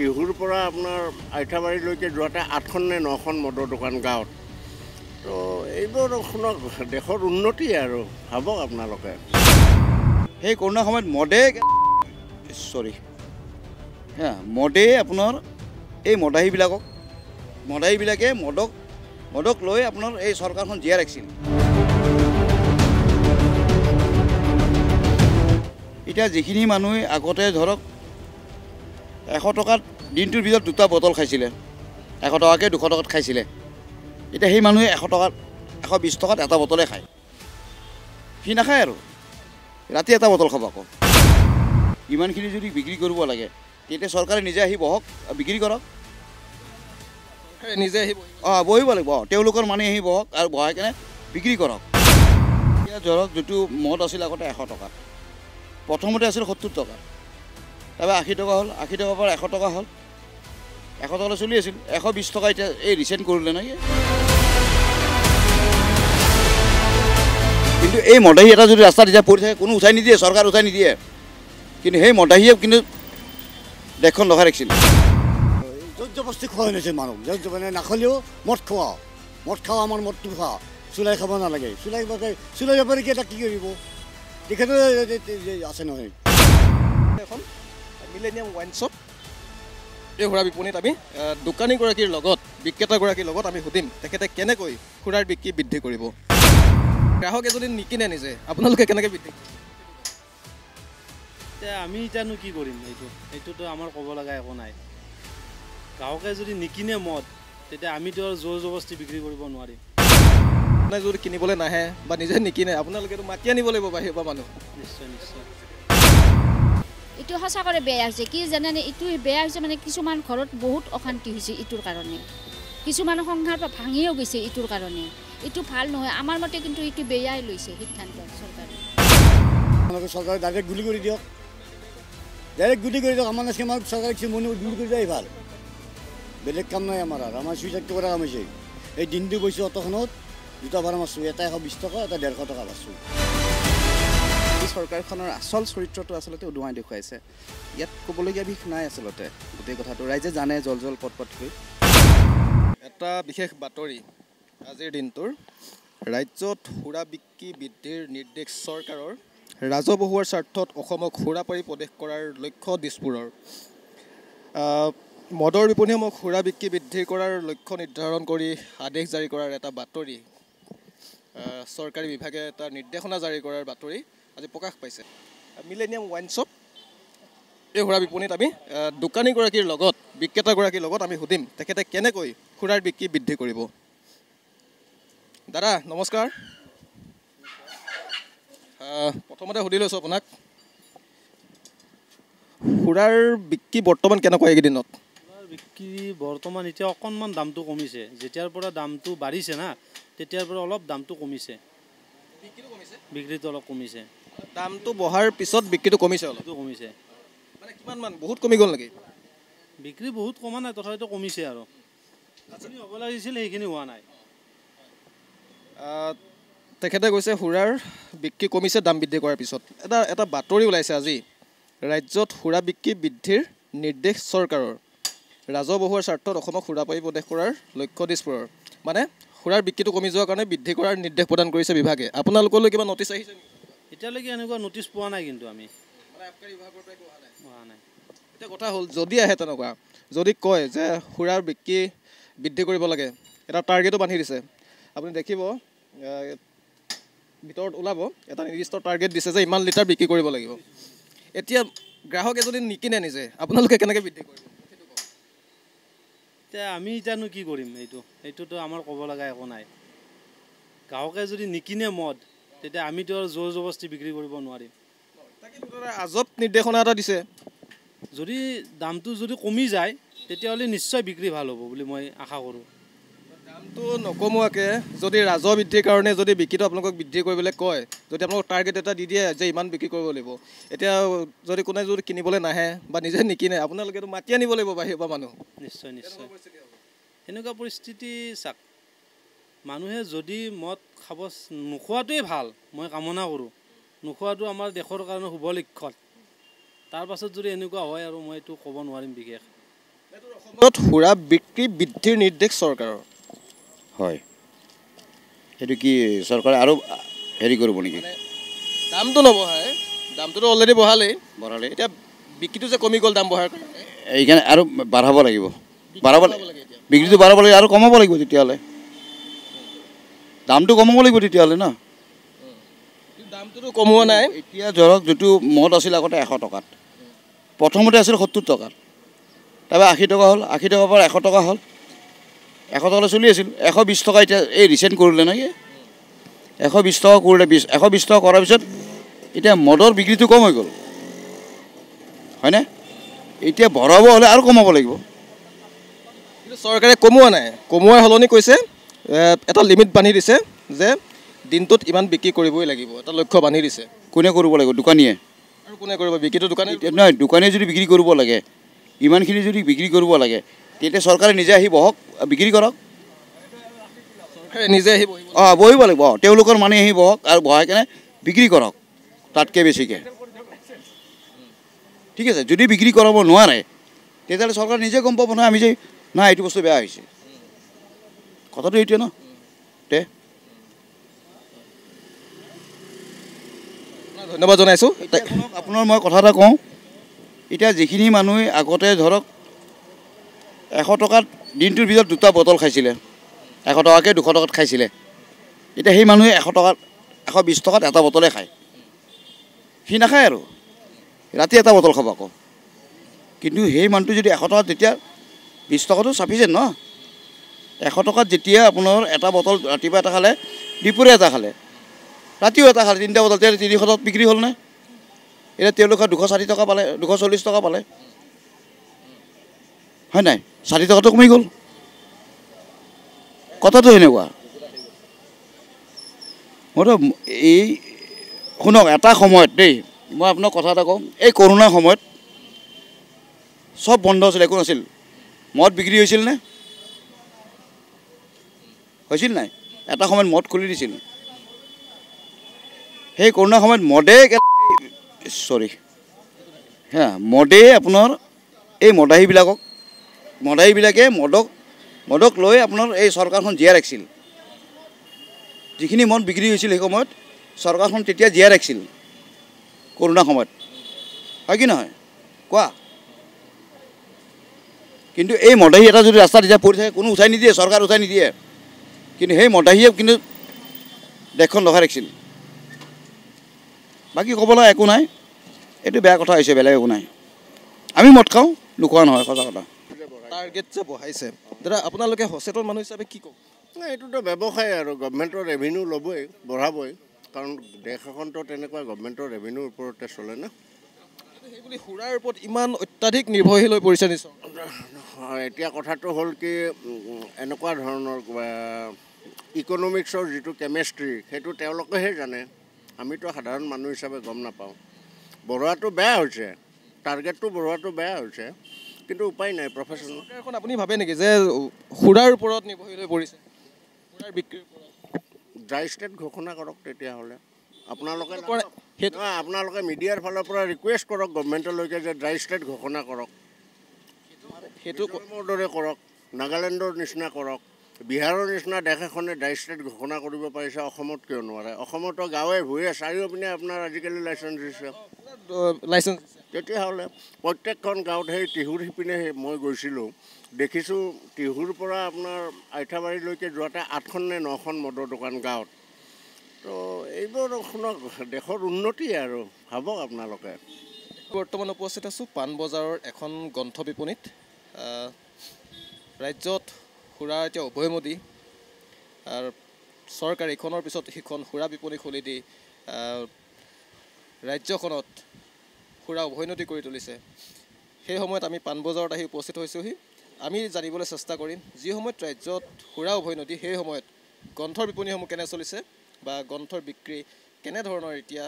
টিহুৰ পৰা আপোনাৰ আইঠাবাৰীলৈকে যোৱাতে আঠখন নে নখন মদৰ দোকান গাঁৱত তো এইবোৰ শুনক দেশৰ উন্নতি আৰু ভাবক আপোনালোকে সেই কৰোণা সময়ত মদে চৰি হা মদে আপোনাৰ এই মদাহীবিলাকক মদাহীবিলাকে মদক মদক লৈ আপোনাৰ এই চৰকাৰখন জীয়াই ৰাখিছিল এতিয়া যিখিনি মানুহে আগতে ধৰক এশ টকাত দিনটোৰ ভিতৰত দুটা বটল খাইছিলে এশ টকাকৈ দুশ টকাত খাইছিলে এতিয়া সেই মানুহে এশ টকাত এশ বিছ টকাত এটা বটলে খায় সি নাখায় আৰু ৰাতি এটা বটল খাব আকৌ ইমানখিনি যদি বিক্ৰী কৰিব লাগে তেতিয়া চৰকাৰে নিজে আহি বহক বিক্ৰী কৰক নিজে আহিব অঁ বহিব লাগিব অঁ তেওঁলোকৰ মানুহ আহি বহক আৰু বহাই কেনে বিক্ৰী কৰক এতিয়া ধৰক যিটো মদ আছিল আগতে এশ টকাত প্ৰথমতে আছিল সত্তৰ টকা তাৰপৰা আশী টকা হ'ল আশী টকাৰ পৰা এশ টকা হ'ল এশ টকালৈ চলি আছিল এশ বিছ টকা এতিয়া এই ৰিচেণ্ট কৰিলে নাই কিন্তু এই মদাহী এটা যদি ৰাস্তা দিয়া পৰি থাকে কোনো উঠাই নিদিয়ে চৰকাৰ উঠাই নিদিয়ে কিন্তু সেই মদাহীয়ে কিন্তু দেশখন লগাই ৰাখিছিল য'ত জবস্তি খোৱাই নাছিল মানুহ য'ত মানে নাখালেও মদ খোৱাওঁ মদ খাওঁ আমাৰ মদটো খাওঁ চুলাই খাব নালাগে চুলাই চুলাই বেপাৰী কেইটা কি কৰিব তেখেতে আছে নহয় এখন মিলেনিয়াম ওয়াইন শ্বপ এই সুৰা বিপণীত আমি দোকানীগৰাকীৰ লগত বিক্ৰেতাগৰাকীৰ লগত আমি সুধিম তেখেতে কেনেকৈ সুৰাৰ বিক্ৰী বৃদ্ধি কৰিব গ্ৰাহক এজনী নিকিনে নিজে আপোনালোকে কেনেকৈ বৃদ্ধি এতিয়া আমি এতিয়ানো কি কৰিম এইটো এইটোতো আমাৰ ক'ব লগা একো নাই গ্ৰাহকে যদি নিকিনে মদ তেতিয়া আমিতো আৰু জোৰ জবৰদস্তি বিক্ৰী কৰিব নোৱাৰিম আপোনাৰ যদি কিনিবলৈ নাহে বা নিজে নিকিনে আপোনালোকেতো মাতি আনিব লাগিব বাহিৰৰ পৰা মানুহ নিশ্চয় নিশ্চয় এইটো সঁচাকৈ বেয়া হৈছে কি জানেনে ইটো বেয়া হৈছে মানে কিছুমান ঘৰত বহুত অশান্তি হৈছে ইটোৰ কাৰণে কিছুমান সংসাৰ ভাঙিও গৈছে ইটোৰ কাৰণে এইটো ভাল নহয় আমাৰ মতে কিন্তু এইটো বেয়াই লৈছে সিদ্ধান্ত চৰকাৰে কাম নাই আমাৰ অট'খনত দুটা ভাড়া মাৰিছোঁ এটা এশ বিছ টকা এটা ডেৰশ টকা পাৰিছোঁ চৰকাৰখনৰ আচল চৰিত্ৰটো আচলতে উদুৱাই দেখুৱাইছে ইয়াত ক'বলগীয়া বিষ নাই আচলতে গোটেই কথাটো ৰাইজে জানে জল জল পথ পটকৈ এটা বিশেষ বাতৰি আজিৰ দিনটোৰ ৰাজ্যত সুৰা বিক্ৰী বৃদ্ধিৰ নিৰ্দেশ চৰকাৰৰ ৰাজহুৱাৰ স্বাৰ্থত অসমক সুৰা পৰিপ্ৰদেশ কৰাৰ লক্ষ্য দিছপুৰৰ মদৰ বিপণীসমূহ সুৰা বিক্ৰী বৃদ্ধি কৰাৰ লক্ষ্য নিৰ্ধাৰণ কৰি আদেশ জাৰি কৰাৰ এটা বাতৰি চৰকাৰী বিভাগে এটা নিৰ্দেশনা জাৰি কৰাৰ বাতৰি আজি প্ৰকাশ পাইছে মিলেনিয়াম ৱাইন শ্বপ এই সুৰা বিপণীত আমি দোকানীগৰাকীৰ লগত বিক্ৰেতাগৰাকীৰ লগত আমি সুধিম তেখেতে কেনেকৈ সুৰাৰ বিক্ৰী বৃদ্ধি কৰিব দাদা নমস্কাৰ প্ৰথমতে সুধি লৈছোঁ আপোনাক সুৰাৰ বিক্ৰী বৰ্তমান কেনেকুৱা এইকেইদিনত বিক্ৰী বৰ্তমান এতিয়া অকণমান দামটো কমিছে যেতিয়াৰ পৰা দামটো বাঢ়িছে না তেতিয়াৰ পৰা অলপ দামটো কমিছে বিক্ৰীটো অলপ কমিছে দামটো বহাৰ পিছত বিক্ৰীটো কমিছে অলপ কমিছে মানে কিমান মান বহুত কমি গ'ল নেকি বিক্ৰী বহুত কমা নাই তথাপিতো কমিছে আৰু যিখিনি হ'ব লাগিছিল সেইখিনি হোৱা নাই তেখেতে কৈছে সুৰাৰ বিক্ৰী কমিছে দাম বৃদ্ধি কৰাৰ পিছত এটা এটা বাতৰি ওলাইছে আজি ৰাজ্যত সুৰা বিক্ৰী বৃদ্ধিৰ নিৰ্দেশ চৰকাৰৰ ৰাজহুৱাৰ স্বাৰ্থত অসমক সুৰাপাৰী প্ৰদেশ কৰাৰ লক্ষ্য দিছপুৰৰ মানে সুৰাৰ বিক্ৰীটো কমি যোৱাৰ কাৰণে বৃদ্ধি কৰাৰ নিৰ্দেশ প্ৰদান কৰিছে বিভাগে আপোনালোকলৈ কিবা নটিছ আহিছে নেকি এতিয়ালৈকে এনেকুৱা নটিচ পোৱা নাই কিন্তু আমি এতিয়া কথা হ'ল যদি আহে তেনেকুৱা যদি কয় যে সুৰাৰ বিক্ৰী বৃদ্ধি কৰিব লাগে এটা টাৰ্গেটো বান্ধি দিছে আপুনি দেখিব ভিতৰত ওলাব এটা নিৰ্দিষ্ট টাৰ্গেট দিছে যে ইমান লিটাৰ বিক্ৰী কৰিব লাগিব এতিয়া গ্ৰাহকে যদি নিকিনে নিজে আপোনালোকে কেনেকৈ বৃদ্ধি কৰিব এতিয়া আমি এতিয়ানো কি কৰিম এইটো সেইটোতো আমাৰ ক'ব লগা একো নাই গ্ৰাহকে যদি নিকিনে মদ তেতিয়া আমিতো আৰু জোৰ জবৰদস্তি বিক্ৰী কৰিব নোৱাৰিম আজব নিৰ্দেশনা এটা দিছে যদি দামটো যদি কমি যায় তেতিয়াহ'লে নিশ্চয় বিক্ৰী ভাল হ'ব বুলি মই আশা কৰোঁ দামটো নকমোৱাকৈ যদি ৰাজহ বৃদ্ধিৰ কাৰণে যদি বিক্ৰীটো আপোনালোকক বৃদ্ধি কৰিবলৈ কয় যদি আপোনালোকক টাৰ্গেট এটা দি দিয়ে যে ইমান বিক্ৰী কৰিব লাগিব এতিয়া যদি কোনে যদি কিনিবলৈ নাহে বা নিজে নিকিনে আপোনালোকেতো মাতি আনিব লাগিব বাহিৰৰ পৰা মানুহ নিশ্চয় নিশ্চয় সেনেকুৱা পৰিস্থিতি চাওক মানুহে যদি মদ খাব নোখোৱাটোৱেই ভাল মই কামনা কৰোঁ নোখোৱাটো আমাৰ দেশৰ কাৰণে শুভ লক্ষ্যত তাৰপাছত যদি এনেকুৱা হয় আৰু মই এইটো ক'ব নোৱাৰিম বিশেষ সুৰা বিক্ৰী বৃদ্ধিৰ নিৰ্দেশ চৰকাৰৰ হয় সেইটো কি চৰকাৰে আৰু হেৰি কৰিব নেকি দামটো নবঢ়াই দামটোতো অলৰেডি বঢ়ালেই বঢ়ালে এতিয়া বিক্ৰীটো যে কমি গ'ল দাম বঢ়াৰ কাৰণে এইখানে আৰু বাঢ়াব লাগিব বাঢ়াব লাগিব বিক্ৰীটো বাঢ়াব লাগিব আৰু কমাব লাগিব তেতিয়াহ'লে দামটো কমাব লাগিব তেতিয়াহ'লে ন দামটোতো কমোৱা নাই এতিয়া ধৰক যিটো মদ আছিল আগতে এশ টকাত প্ৰথমতে আছিল সত্তৰ টকাত তাৰপৰা আশী টকা হ'ল আশী টকাৰ পৰা এশ টকা হ'ল এশ টকালৈ চলি আছিল এশ বিছ টকা এতিয়া এই ৰিচেণ্ট কৰিলে নহয় এশ বিছ টকা কৰিলে বিছ এশ বিছ টকা কৰাৰ পিছত এতিয়া মদৰ বিক্ৰীটো কম হৈ গ'ল হয়নে এতিয়া ভৰাব হ'লে আৰু কমাব লাগিব চৰকাৰে কমোৱা নাই কমোৱাৰ সলনি কৈছে এটা লিমিট বান্ধি দিছে যে দিনটোত ইমান বিক্ৰী কৰিবই লাগিব এটা লক্ষ্য বান্ধি দিছে কোনে কৰিব লাগিব দোকানীয়ে আৰু কোনে কৰিব বিক্ৰীটো দোকানী নহয় দোকানীয়ে যদি বিক্ৰী কৰিব লাগে ইমানখিনি যদি বিক্ৰী কৰিব লাগে তেতিয়া চৰকাৰে নিজে আহি বহক বিক্ৰী কৰক নিজে আহি অঁ বহিব লাগিব অঁ তেওঁলোকৰ মানুহ আহি বহক আৰু বহাই কেনে বিক্ৰী কৰক তাতকৈ বেছিকৈ ঠিক আছে যদি বিক্ৰী কৰাব নোৱাৰে তেতিয়াহ'লে চৰকাৰে নিজে গম পাব নহয় আমি যে নাই এইটো বস্তু বেয়া হৈছে কথাটো এইটোৱে ন তে ধন্যবাদ জনাইছোঁ আপোনাৰ মই কথা এটা কওঁ এতিয়া যিখিনি মানুহে আগতে ধৰক এশ টকাত দিনটোৰ ভিতৰত দুটা বটল খাইছিলে এশ টকাকৈ দুশ টকাত খাইছিলে এতিয়া সেই মানুহে এশ টকাত এশ বিছ টকাত এটা বটলে খায় সি নাখায় আৰু ৰাতি এটা বটল খাব আকৌ কিন্তু সেই মানুহটো যদি এশ টকাত তেতিয়া বিছ টকাটো চাফিচিয়েণ্ট ন এশ টকাত যেতিয়া আপোনাৰ এটা বটল ৰাতিপুৱা এটা খালে দুপৰীয়া এটা খালে ৰাতিও এটা খালে তিনিটা বটল তেতিয়া তিনিশ টকাত বিক্ৰী হ'লনে এতিয়া তেওঁলোকে দুশ ষাঠি টকা পালে দুশ চল্লিছ টকা পালে হয় নাই ষাঠি টকাটো কমি গ'ল কথাটো সেনেকুৱা মইতো এই শুনক এটা সময়ত দেই মই আপোনাক কথা এটা কওঁ এই কৰোণাৰ সময়ত চব বন্ধ আছিল একো নাছিল মদ বিক্ৰী হৈছিলনে হৈছিল নাই এটা সময়ত মদ খুলি দিছিল সেই কৰোণা সময়ত মদে চৰি হা মদে আপোনাৰ এই মদাহীবিলাকক মদাহীবিলাকে মদক মদক লৈ আপোনাৰ এই চৰকাৰখন জীয়াই ৰাখিছিল যিখিনি মদ বিক্ৰী হৈছিল সেই সময়ত চৰকাৰখন তেতিয়া জীয়াই ৰাখিছিল কৰোণা সময়ত হয় কি নহয় কোৱা কিন্তু এই মদাহী এটা যদি ৰাস্তাত যেতিয়া পৰি থাকে কোনো উঠাই নিদিয়ে চৰকাৰ উঠাই নিদিয়ে কিন্তু সেই মদাহীয়ে কিন্তু দেশখন লগাই ৰাখিছিল বাকী ক'ব ক'বলৈ একো নাই এইটো বেয়া কথা হৈছে বেলেগ একো নাই আমি মদ খাওঁ নোখোৱা নহয় সঁচা কথা টাৰ্গেট যে বঢ়াইছে দাদা আপোনালোকে সচেতন মানুহ হিচাপে কি কওক নাই এইটোতো ব্যৱসায় আৰু গভমেণ্টৰ ৰেভিনিউ ল'বই বঢ়াবই কাৰণ দেশ এখনতো তেনেকুৱা গভমেণ্টৰ ৰেভিনিউৰ ওপৰতে চলে ন সেইবুলি সুৰাৰ ওপৰত ইমান অত্যাধিক নিৰ্ভৰশীল হৈ পৰিছে নিশ্চয় এতিয়া কথাটো হ'ল কি এনেকুৱা ধৰণৰ ইকনমিক্সৰ যিটো কেমেষ্ট্ৰি সেইটো তেওঁলোকেহে জানে আমিতো সাধাৰণ মানুহ হিচাপে গম নাপাওঁ বৰুৱাটো বেয়া হৈছে টাৰ্গেটটো বৰুৱাটো বেয়া হৈছে কিন্তু উপায় নাই প্ৰফেচন আপুনি ভাবে নেকি যে সুৰাৰ ওপৰত নিৰ্ভৰশীল হৈ পৰিছে ড্ৰাই ষ্টেট ঘোষণা কৰক তেতিয়াহ'লে আপোনালোকে সেইটো আপোনালোকে মিডিয়াৰ ফালৰ পৰা ৰিকুৱেষ্ট কৰক গভমেণ্টলৈকে যে ড্ৰাই ষ্টেট ঘোষণা কৰক সেইটো দৰে কৰক নাগালেণ্ডৰ নিচিনা কৰক বিহাৰৰ নিচিনা দেশ এখনে ডাইষ্টেট ঘোষণা কৰিব পাৰিছে অসমত কিয় নোৱাৰে অসমতো গাঁৱে ভূঞে চাৰিওপিনে আপোনাৰ আজিকালি লাইচেঞ্চ দিছে লাইচেঞ্চ তেতিয়াহ'লে প্ৰত্যেকখন গাঁৱত সেই টিহুৰ সিপিনে মই গৈছিলোঁ দেখিছোঁ টিহুৰ পৰা আপোনাৰ আইঠাবাৰীলৈকে যোৱাতে আঠখন নে নখন মদৰ দোকান গাঁৱত তো এইবোৰ শুনক দেশৰ উন্নতি আৰু ভাবক আপোনালোকে বৰ্তমান উপস্থিত আছোঁ পাণবজাৰৰ এখন গ্ৰন্থ বিপণীত ৰাজ্যত সুৰা এতিয়া উভয়মতী চৰকাৰে ইখনৰ পিছত সিখন সুৰা বিপণী খুলি দি ৰাজ্যখনত সুৰা উভৈনতি কৰি তুলিছে সেই সময়ত আমি পাণবজাৰত আহি উপস্থিত হৈছোঁহি আমি জানিবলৈ চেষ্টা কৰিম যি সময়ত ৰাজ্যত সুৰা উভৈনতি সেই সময়ত গ্ৰন্থৰ বিপণীসমূহ কেনে চলিছে বা গ্ৰন্থৰ বিক্ৰী কেনেধৰণৰ এতিয়া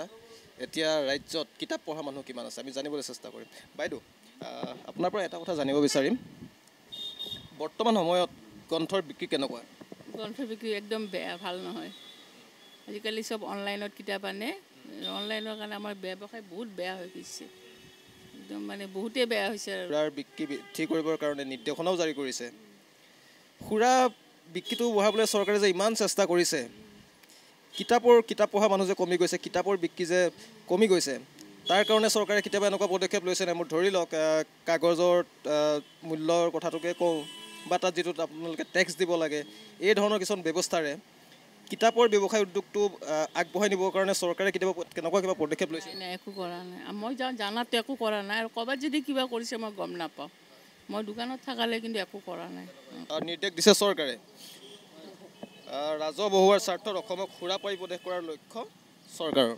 এতিয়া ৰাজ্যত কিতাপ পঢ়া মানুহ কিমান আছে আমি জানিবলৈ চেষ্টা কৰিম বাইদেউ আপোনাৰ পৰা এটা কথা জানিব বিচাৰিম বৰ্তমান সময়ত গ্ৰন্থৰ বিক্ৰী কেনেকুৱা গ্ৰন্থৰ বিক্ৰী একদম বেয়া ভাল নহয় আজিকালি চব অনলাইনত কিতাপ আনে অনলাইনৰ কাৰণে আমাৰ ব্যৱসায় বহুত বেয়া হৈ গৈছে একদম মানে বহুতেই বেয়া হৈছে আৰু সুৰাৰ বিক্ৰী ঠিক কৰিবৰ কাৰণে নিৰ্দেশনাও জাৰি কৰিছে সুৰা বিক্ৰীটো বঢ়াবলৈ চৰকাৰে যে ইমান চেষ্টা কৰিছে কিতাপৰ কিতাপ পঢ়া মানুহ যে কমি গৈছে কিতাপৰ বিক্ৰী যে কমি গৈছে তাৰ কাৰণে চৰকাৰে কেতিয়াবা এনেকুৱা পদক্ষেপ লৈছে নাই মোৰ ধৰি লওক কাগজৰ মূল্যৰ কথাটোকে কওঁ বা তাত যিটো আপোনালোকে টেক্স দিব লাগে এই ধৰণৰ কিছুমান ব্যৱস্থাৰে কিতাপৰ ব্যৱসায় উদ্যোগটো আগবঢ়াই নিবৰ কাৰণে চৰকাৰে কেতিয়াবা কেনেকুৱা কিবা পদক্ষেপ লৈছে নাই একো কৰা নাই মই জানাতো একো কৰা নাই আৰু ক'ৰবাত যদি কিবা কৰিছে মই গম নাপাওঁ মই দোকানত থাকালে কিন্তু একো কৰা নাই নিৰ্দেশ দিছে চৰকাৰে ৰাজহুৱাৰ স্বাৰ্থত অসমক সুৰা পাৰি প্ৰদেশ কৰাৰ লক্ষ্য চৰকাৰৰ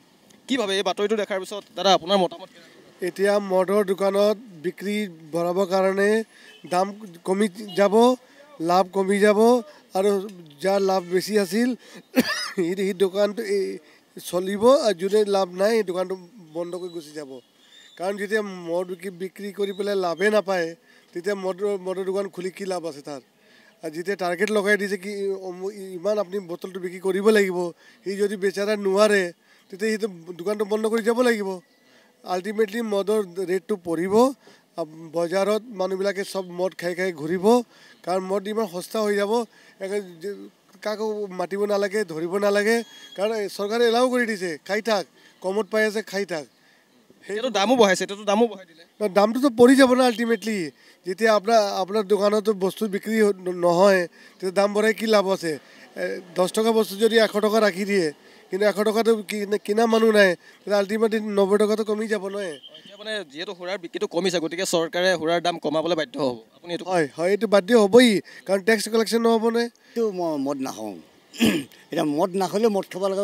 কি ভাবে এই বাতৰিটো দেখাৰ পিছত দাদা আপোনাৰ মতামত এতিয়া মদৰ দোকানত বিক্ৰী বঢ়াবৰ কাৰণে দাম কমি যাব লাভ কমি যাব আৰু যাৰ লাভ বেছি আছিল সি সি দোকানটো চলিব আৰু যোনে লাভ নাই সেই দোকানটো বন্ধ কৰি গুচি যাব কাৰণ যেতিয়া মদ বিক্ৰী কৰি পেলাই লাভেই নাপায় তেতিয়া মদৰ মদৰ দোকান খুলি কি লাভ আছে তাত আৰু যেতিয়া টাৰ্গেট লগাই দিছে কি ইমান আপুনি বটলটো বিক্ৰী কৰিব লাগিব সি যদি বেচাৰে নোৱাৰে তেতিয়া সিটো দোকানটো বন্ধ কৰি যাব লাগিব আল্টিমেটলি মদৰ ৰেটটো পৰিব বজাৰত মানুহবিলাকে চব মদ খাই খাই ঘূৰিব কাৰণ মদ ইমান সস্তা হৈ যাব কাকো মাতিব নালাগে ধৰিব নালাগে কাৰণ চৰকাৰে এলাও কৰি দিছে খাই থাক কমত পাই আছে খাই থাক সেইটো দামো বঢ়াইছে সেইটো দামো বঢ়াই দিলে দামটোতো পৰি যাব না আল্টিমেটলি যেতিয়া আপোনাৰ আপোনাৰ দোকানতো বস্তু বিক্ৰী নহয় তেতিয়া দাম বঢ়াই কি লাভ আছে দহ টকা বস্তু যদি এশ টকা ৰাখি দিয়ে কিন্তু এশ টকাটো কিনা মানুহ নাই আল্টিমেটলি নব্বৈ টকাটো কমি যাব নহয় মানে যিহেতু সুৰাৰ বিক্ৰীটো কমিছে গতিকে চৰকাৰে সুৰাৰ দাম কমাবলৈ বাধ্য হ'ব আপুনি হয় হয় এইটো বাধ্য হ'বই কাৰণ টেক্স কালেকশ্যন নহ'ব নহয় এইটো মই মদ নাখাওঁ এতিয়া মদ নাখালেও মদ খাব লাগে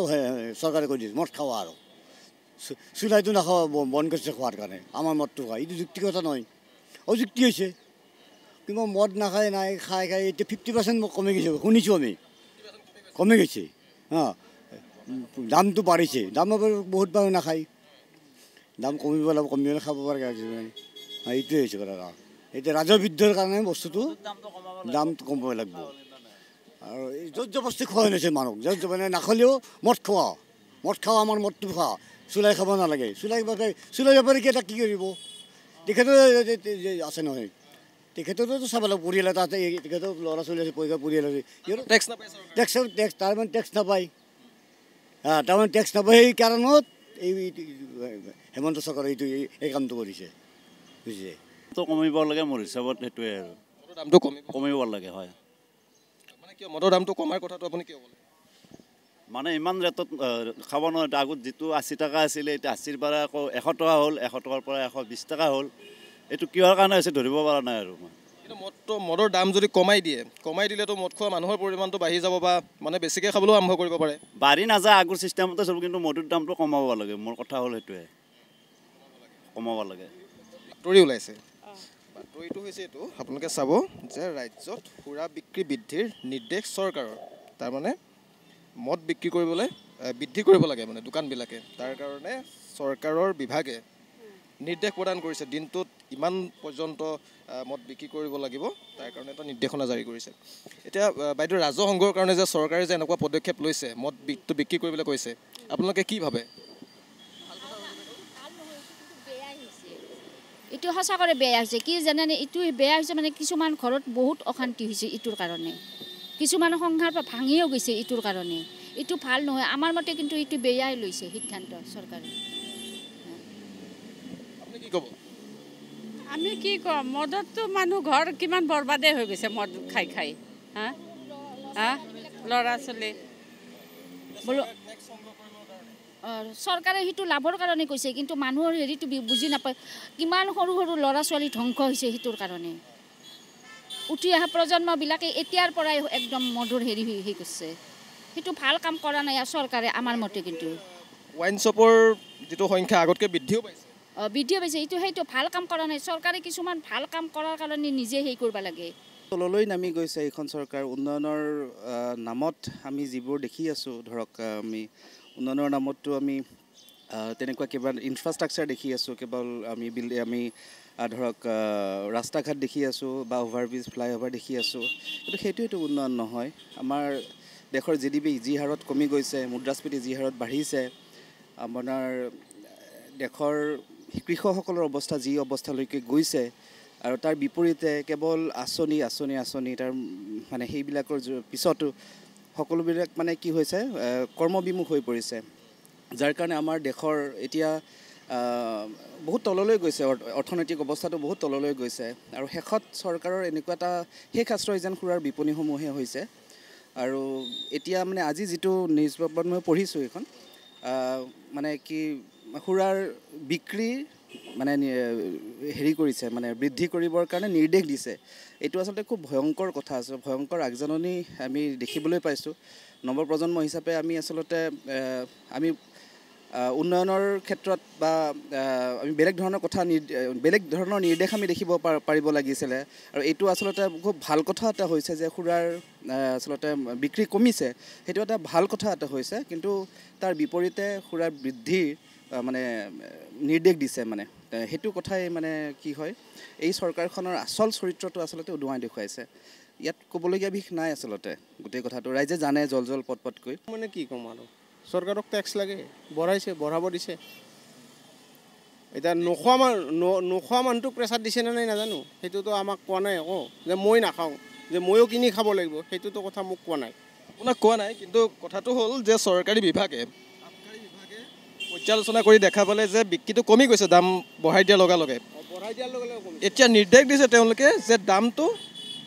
চৰকাৰে কৈ দিছে মদ খাওঁ আৰু চুলাইটো নাখাওঁ বন্ধ কৰিছে খোৱাৰ কাৰণে আমাৰ মদটো খায় এইটো যুক্তি কথা নহয় অযুক্তি হৈছে কিন্তু মই মদ নাখায় নাই খাই খাই এতিয়া ফিফটি পাৰ্চেণ্ট মই কমি গৈছে শুনিছোঁ আমি কমি গৈছে হা দামটো বাঢ়িছে দাম বহুত বাৰু নাখায় দাম কমিব লাগিব কমি হ'লে খাব পাৰে এইটোৱে হৈছে কথা এতিয়া ৰাজবিদ্যৰ কাৰণে বস্তুটো দামটো কমাব লাগিব আৰু য'ত জবস্তি খোৱাই হৈছে মানুহক য'ত মানে নাখালেও মদ খোৱা মদ খাওঁ আমাৰ মদটো খোৱা চুলাই খাব নালাগে চুলাই চুলাই বেপাৰী কেইটা কি কৰিব তেখেতৰ আছে নহয় তেখেতৰোতো চাব লাগিব পৰিয়াল এটা আছে তেখেতৰ ল'ৰা ছোৱালী আছে পৰিয়াল পৰিয়াল আছে টেক্স টেক্স তাৰমানে টেক্স নাপায় তাৰমানে টেক্স নাপায় সেই কাৰণত এই হেমন্ত চৰকাৰে এইটো এই কামটো কৰিছে বুজিছে কমিব লাগে মোৰ হিচাপত সেইটোৱে আৰু দামটো কমিব লাগে হয় মানে কিয় মদৰ দামটো কমাৰ কথাটো আপুনি কিয় ক'লে মানে ইমান ৰেটত খাব নোৱাৰে আগত যিটো আশী টকা আছিলে এতিয়া আশীৰ পৰা আকৌ এশ টকা হ'ল এশ টকাৰ পৰা এশ বিছ টকা হ'ল এইটো কিহৰ কাৰণে হৈছে ধৰিব পৰা নাই আৰু মই মদটো মদৰ দাম যদি কমাই দিয়ে কমাই দিলেতো মদ খোৱা মানুহৰ পৰিমাণটো বাঢ়ি যাব বা মানে বেছিকৈ খাবলৈও আৰম্ভ কৰিব পাৰে বাঢ়ি নাযায় আগৰ চিষ্টেমতে চলো কিন্তু মদৰ দামটো কমাব লাগে মোৰ কথা হ'ল সেইটোৱে কমাব লাগে বাতৰি ওলাইছে বাতৰিটো হৈছে এইটো আপোনালোকে চাব যে ৰাজ্যত সুৰা বিক্ৰী বৃদ্ধিৰ নিৰ্দেশ চৰকাৰৰ তাৰমানে মদ বিক্ৰী কৰিবলৈ বৃদ্ধি কৰিব লাগে মানে দোকানবিলাকে তাৰ কাৰণে চৰকাৰৰ বিভাগে নিৰ্দেশ প্ৰদান কৰিছে দিনটোত ইমান পৰ্যন্ত মদ বিক্ৰী কৰিব লাগিব তাৰ কাৰণে এটা নিৰ্দেশনা জাৰি কৰিছে এতিয়া বাইদেউ ৰাজসংঘৰ কাৰণে যে চৰকাৰে যে এনেকুৱা পদক্ষেপ লৈছে মদ বিত্ত বিক্ৰী কৰিবলৈ কৈছে আপোনালোকে কি ভাবে এইটো সঁচা কৰে বেয়া হৈছে কি জানেনে এইটো বেয়া হৈছে মানে কিছুমান ঘৰত বহুত অশান্তি হৈছে ইটোৰ কাৰণে কিছুমান সংসাৰ পৰা ভাঙিও গৈছে ইটোৰ কাৰণে এইটো ভাল নহয় আমাৰ মতে কিন্তু এইটো বেয়াই লৈছে সিদ্ধান্ত চৰকাৰে আমি কি কম মদততো মানুহ ঘৰ কিমান বৰবাদে হৈ গৈছে মদ খাই খাই ল'ৰা ছোৱালী বোলো চৰকাৰে সেইটো লাভৰ কাৰণে কৈছে কিন্তু মানুহৰ হেৰিটো বুজি নাপায় কিমান সৰু সৰু ল'ৰা ছোৱালী ধ্বংস হৈছে সেইটোৰ কাৰণে উঠি অহা প্ৰজন্মবিলাকে এতিয়াৰ পৰাই একদম মধুৰ হেৰি হৈ হৈ গৈছে সেইটো ভাল কাম কৰা নাই চৰকাৰে আমাৰ মতে কিন্তু ৱাইন শ্বপৰ যিটো সংখ্যা আগতকৈ বৃদ্ধিও পাইছে বৃদ্ধি পাইছে এইটো সেইটো ভাল কাম কৰা নাই চৰকাৰে কিছুমান ভাল কাম কৰাৰ কাৰণে নিজে সেই কৰিব লাগে তললৈ নামি গৈছে এইখন চৰকাৰ উন্নয়নৰ নামত আমি যিবোৰ দেখি আছোঁ ধৰক আমি উন্নয়নৰ নামততো আমি তেনেকুৱা কিবা ইনফ্ৰাষ্ট্ৰাকচাৰ দেখি আছোঁ কেৱল আমি বিল আমি ধৰক ৰাস্তা ঘাট দেখি আছোঁ বা অভাৰব্ৰিজ ফ্লাইঅভাৰ দেখি আছোঁ কিন্তু সেইটো সেইটো উন্নয়ন নহয় আমাৰ দেশৰ জি ডি পি যি হাৰত কমি গৈছে মুদ্ৰাস্ফীতি যি হাৰত বাঢ়িছে আপোনাৰ দেশৰ কৃষকসকলৰ অৱস্থা যি অৱস্থালৈকে গৈছে আৰু তাৰ বিপৰীতে কেৱল আঁচনি আঁচনি আঁচনি তাৰ মানে সেইবিলাকৰ পিছতো সকলোবিলাক মানে কি হৈছে কৰ্মবিমুখ হৈ পৰিছে যাৰ কাৰণে আমাৰ দেশৰ এতিয়া বহুত তললৈ গৈছে অৰ্থনৈতিক অৱস্থাটো বহুত তললৈ গৈছে আৰু শেষত চৰকাৰৰ এনেকুৱা এটা শেষ আশ্ৰয় যেন সুৰাৰ বিপণীসমূহে হৈছে আৰু এতিয়া মানে আজি যিটো নিউজ পেপাৰত মই পঢ়িছোঁ এইখন মানে কি সুৰাৰ বিক্ৰী মানে হেৰি কৰিছে মানে বৃদ্ধি কৰিবৰ কাৰণে নিৰ্দেশ দিছে এইটো আচলতে খুব ভয়ংকৰ কথা আছে ভয়ংকৰ আগজাননী আমি দেখিবলৈ পাইছোঁ নৱপ্ৰজন্ম হিচাপে আমি আচলতে আমি উন্নয়নৰ ক্ষেত্ৰত বা আমি বেলেগ ধৰণৰ কথা নিৰ্দেশ বেলেগ ধৰণৰ নিৰ্দেশ আমি দেখিব পাৰিব লাগিছিলে আৰু এইটো আচলতে খুব ভাল কথা এটা হৈছে যে সুৰাৰ আচলতে বিক্ৰী কমিছে সেইটো এটা ভাল কথা এটা হৈছে কিন্তু তাৰ বিপৰীতে সুৰাৰ বৃদ্ধিৰ মানে নিৰ্দেশ দিছে মানে সেইটো কথাই মানে কি হয় এই চৰকাৰখনৰ আচল চৰিত্ৰটো আচলতে উদুৱাই দেখুৱাইছে ইয়াত ক'বলগীয়া বিষ নাই আচলতে গোটেই কথাটো ৰাইজে জানে জল জল পট পটকৈ মানে কি ক'ম আৰু চৰকাৰক টেক্স লাগে বঢ়াইছে বঢ়াব দিছে এতিয়া নোখোৱা মানুহ নোখোৱা মানুহটোক প্ৰেচাৰ দিছেনে নাই নাজানো সেইটোতো আমাক কোৱা নাই আকৌ যে মই নাখাওঁ যে ময়ো কিনি খাব লাগিব সেইটোতো কথা মোক কোৱা নাই আপোনাক কোৱা নাই কিন্তু কথাটো হ'ল যে চৰকাৰী বিভাগে পৰ্যালোচনা কৰি দেখা পালে যে বিক্ৰীটো কমি গৈছে দাম বঢ়াই দিয়াৰ লগে লগে বঢ়াই দিয়াৰ লগে লগে এতিয়া নিৰ্দেশ দিছে তেওঁলোকে যে দামটো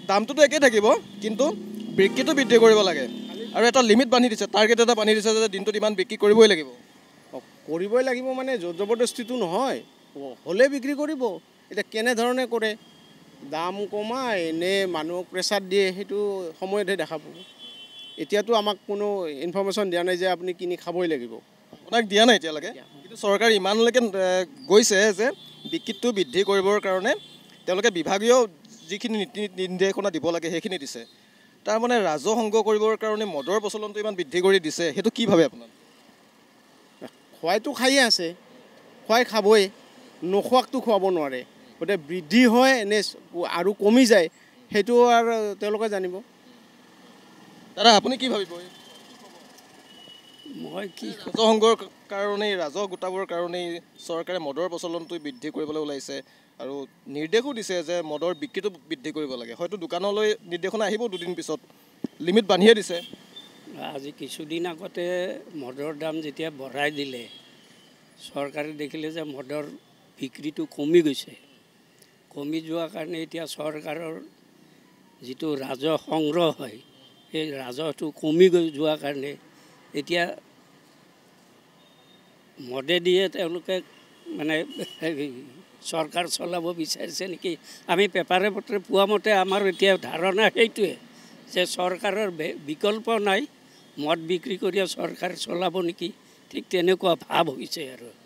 দামটোতো একেই থাকিব কিন্তু বিক্ৰীটো বৃদ্ধি কৰিব লাগে আৰু এটা লিমিট বান্ধি দিছে টাৰ্গেট এটা বান্ধি দিছে যে দিনটোত ইমান বিক্ৰী কৰিবই লাগিব কৰিবই লাগিব মানে য'ত জবৰদস্তিটো নহয় হ'লে বিক্ৰী কৰিব এতিয়া কেনেধৰণে কৰে দাম কমায় নে মানুহক প্ৰেচাৰ দিয়ে সেইটো সময়তহে দেখা পাব এতিয়াতো আমাক কোনো ইনফৰ্মেশ্যন দিয়া নাই যে আপুনি কিনি খাবই লাগিব আপোনাক দিয়া নাই এতিয়ালৈকে কিন্তু চৰকাৰ ইমানলৈকে গৈছে যে বিক্ৰীটো বৃদ্ধি কৰিবৰ কাৰণে তেওঁলোকে বিভাগীয় যিখিনি নীতি নিৰ্দেশনা দিব লাগে সেইখিনি দিছে তাৰমানে ৰাজহ সংগ্ৰহ কৰিবৰ কাৰণে মদৰ প্ৰচলনটো ইমান বৃদ্ধি কৰি দিছে সেইটো কি ভাবে আপোনাৰ খোৱাইটো খায়ে আছে খুৱাই খাবই নোখোৱাকটো খুৱাব নোৱাৰে গতিকে বৃদ্ধি হয় এনে আৰু কমি যায় সেইটো আৰু তেওঁলোকে জানিব দাদা আপুনি কি ভাবিব মই কি ৰাজসংঘৰ কাৰণেই ৰাজহ গোটাবৰ কাৰণেই চৰকাৰে মদৰ প্ৰচলনটো বৃদ্ধি কৰিবলৈ ওলাইছে আৰু নিৰ্দেশো দিছে যে মদৰ বিক্ৰীটো বৃদ্ধি কৰিব লাগে হয়তো দোকানলৈ নিৰ্দেশনা আহিব দুদিন পিছত লিমিট বান্ধিয়ে দিছে আজি কিছুদিন আগতে মদৰ দাম যেতিয়া বঢ়াই দিলে চৰকাৰে দেখিলে যে মদৰ বিক্ৰীটো কমি গৈছে কমি যোৱাৰ কাৰণে এতিয়া চৰকাৰৰ যিটো ৰাজহ সংগ্ৰহ হয় সেই ৰাজহটো কমি গৈ যোৱাৰ কাৰণে এতিয়া মদেদিয়ে তেওঁলোকে মানে চৰকাৰ চলাব বিচাৰিছে নেকি আমি পেপাৰে বতৰে পোৱা মতে আমাৰ এতিয়া ধাৰণা সেইটোৱে যে চৰকাৰৰ বিকল্প নাই মদ বিক্ৰী কৰি চৰকাৰ চলাব নেকি ঠিক তেনেকুৱা ভাৱ হৈছে আৰু